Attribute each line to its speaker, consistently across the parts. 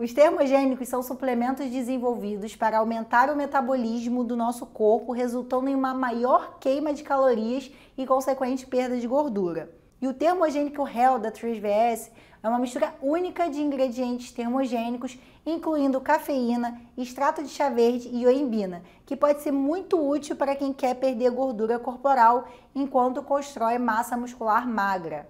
Speaker 1: Os termogênicos são suplementos desenvolvidos para aumentar o metabolismo do nosso corpo, resultando em uma maior queima de calorias e consequente perda de gordura. E o termogênico Hell da 3VS é uma mistura única de ingredientes termogênicos, incluindo cafeína, extrato de chá verde e oimbina, que pode ser muito útil para quem quer perder gordura corporal enquanto constrói massa muscular magra.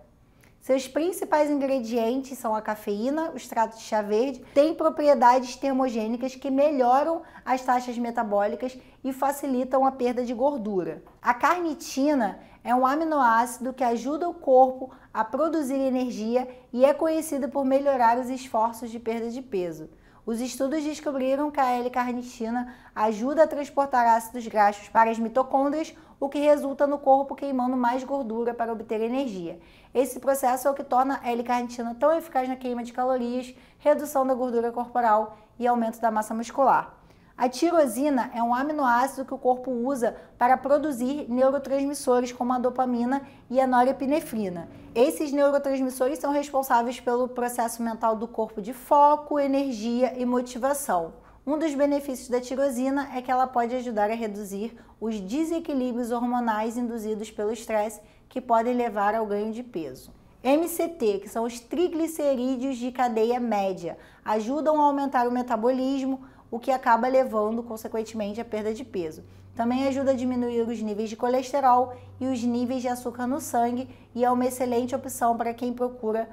Speaker 1: Seus principais ingredientes são a cafeína, o extrato de chá verde, tem propriedades termogênicas que melhoram as taxas metabólicas e facilitam a perda de gordura. A carnitina é um aminoácido que ajuda o corpo a produzir energia e é conhecido por melhorar os esforços de perda de peso. Os estudos descobriram que a L-carnitina ajuda a transportar ácidos graxos para as mitocôndrias, o que resulta no corpo queimando mais gordura para obter energia. Esse processo é o que torna a L-carnitina tão eficaz na queima de calorias, redução da gordura corporal e aumento da massa muscular. A tirosina é um aminoácido que o corpo usa para produzir neurotransmissores como a dopamina e a norepinefrina. Esses neurotransmissores são responsáveis pelo processo mental do corpo de foco, energia e motivação. Um dos benefícios da tirosina é que ela pode ajudar a reduzir os desequilíbrios hormonais induzidos pelo estresse que podem levar ao ganho de peso. MCT, que são os triglicerídeos de cadeia média, ajudam a aumentar o metabolismo, o que acaba levando, consequentemente, à perda de peso. Também ajuda a diminuir os níveis de colesterol e os níveis de açúcar no sangue e é uma excelente opção para quem procura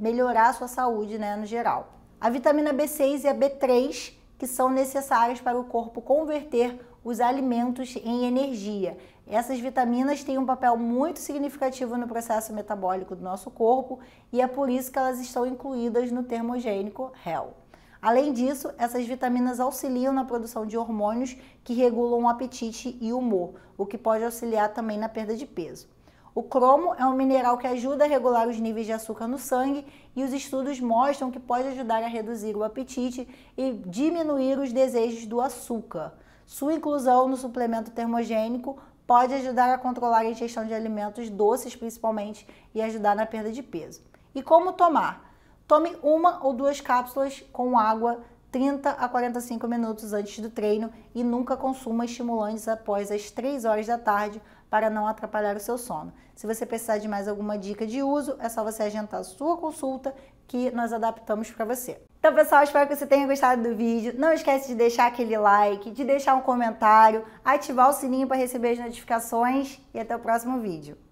Speaker 1: melhorar a sua saúde né, no geral. A vitamina B6 e a B3, que são necessárias para o corpo converter os alimentos em energia. Essas vitaminas têm um papel muito significativo no processo metabólico do nosso corpo e é por isso que elas estão incluídas no termogênico Hell. Além disso, essas vitaminas auxiliam na produção de hormônios que regulam o apetite e o humor, o que pode auxiliar também na perda de peso. O cromo é um mineral que ajuda a regular os níveis de açúcar no sangue e os estudos mostram que pode ajudar a reduzir o apetite e diminuir os desejos do açúcar. Sua inclusão no suplemento termogênico pode ajudar a controlar a ingestão de alimentos doces, principalmente, e ajudar na perda de peso. E como tomar? Tome uma ou duas cápsulas com água 30 a 45 minutos antes do treino e nunca consuma estimulantes após as 3 horas da tarde para não atrapalhar o seu sono. Se você precisar de mais alguma dica de uso, é só você agendar sua consulta que nós adaptamos para você. Então, pessoal, espero que você tenha gostado do vídeo. Não esquece de deixar aquele like, de deixar um comentário, ativar o sininho para receber as notificações e até o próximo vídeo.